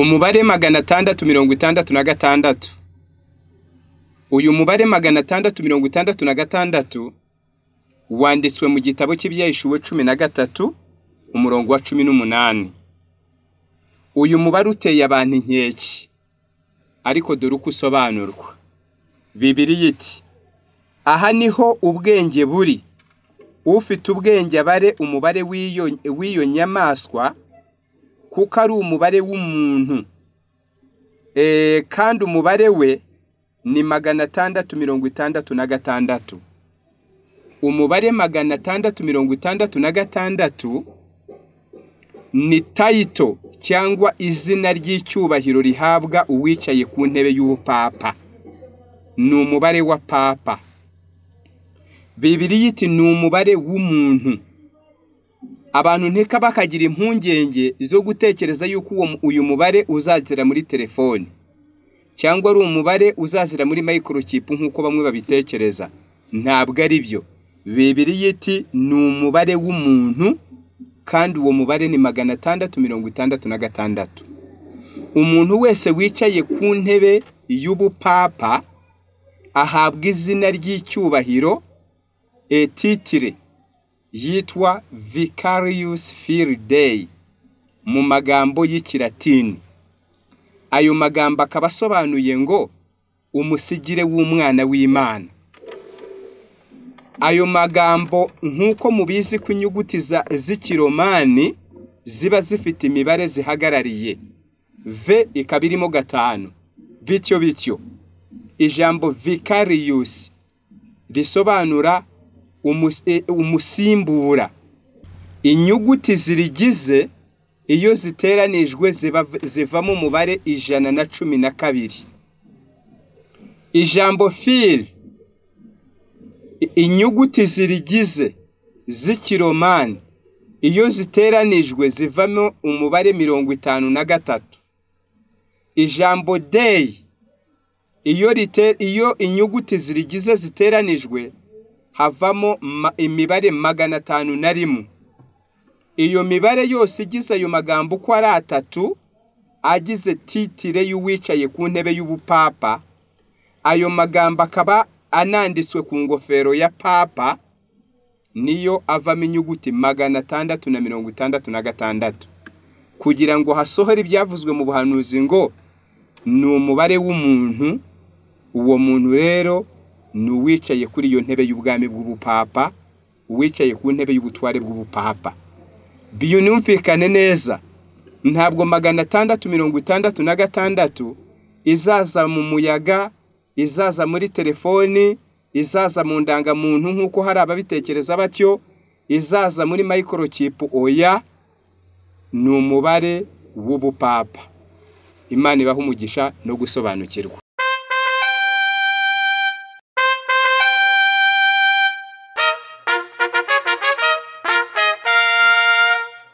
umubare magana atandatu mirongo itandatu na gatandatu uyu mubare magana atandatu mirongo itandatu na gatandatu wanditswe mu gitabo cy'ibyahishuwe cumi na gatatu umurongo wa cumi n'umunani uyu mubare uteye abantu inkeke ariko dore uko usobanurwa bibiri yiti aha niho ubwenge buri ufite ubwenge abare umubare w'iyo nyamaswa kuko ari umubare w'umuntu eh, kandi umubare we ni magana atandatu mirongo itandatu na gatandatu umubare magana atandatu mirongo itandatu na gatandatu ni tayito cyangwa izina ry'icyubahiro rihabwa uwicaye ku ntebe y'ubupapa ni umubare wa papa bibiri yiti ni umubare w'umuntu abantu nteka bakagira impungenge zo gutekereza yuko uwo uyu mubare uzazira muri telefone cyangwa ari umubare uzazira muri microchip nk'uko bamwe babitekereza ntabwo ari byo bibiriya iti ni umubare w'umuntu kandi uwo mubare ni magana atandatu mirongo itandatu na gatandatu umuntu wese wicaye ku ntebe y'ubupapa ahabwa izina ry'icyubahiro etitire yitwa Vicarious Day mu magambo y'ikilatini ayo magambo akaba asobanuye ngo umusigire w'umwana w'imana ayo magambo nk'uko mubizi ko inyuguti z'ikiromani ziba zifite imibare zihagarariye v ikaba irimo gatanu bityo bityo ijambo vikariyusi risobanura Eh, umusimbura inyuguti zirigize iyo ziteranijwe zivamo umubare ijana na cumi na kabiri ijambo fili inyuguti zirigize z'ikiromani iyo ziteranijwe zivamo umubare mirongo itanu na gatatu ijambo deyi iyo inyuguti zirigize ziteranijwe havamo imibare magana atanu na rimwe iyo mibare yose igize ayo magambo uko ari atatu agize titire y'uwicaye ku ntebe y'ubupapa ayo magambo akaba ananditswe ku ngofero ya papa niyo avamo inyuguti magana atandatu na mirongo itandatu na gatandatu kugira ngo hasohore ibyavuzwe mu buhanuzi ngo ni umubare w'umuntu uwo muntu rero ni uwicaye kuri iyo ntebe y'ubwami bw'ubupapa uwicaye ku ntebe y'ubutware bw'ubupapa biyunumvikane neza ntabwo magana atandatu mirongo itandatu na gatandatu izaza mu muyaga izaza muri telefoni izaza mu ndangamuntu nk'uko hari ababitekereza batyo izaza muri microchip oya ni umubare w'ubupapa imana ibaha umugisha no gusobanukirwa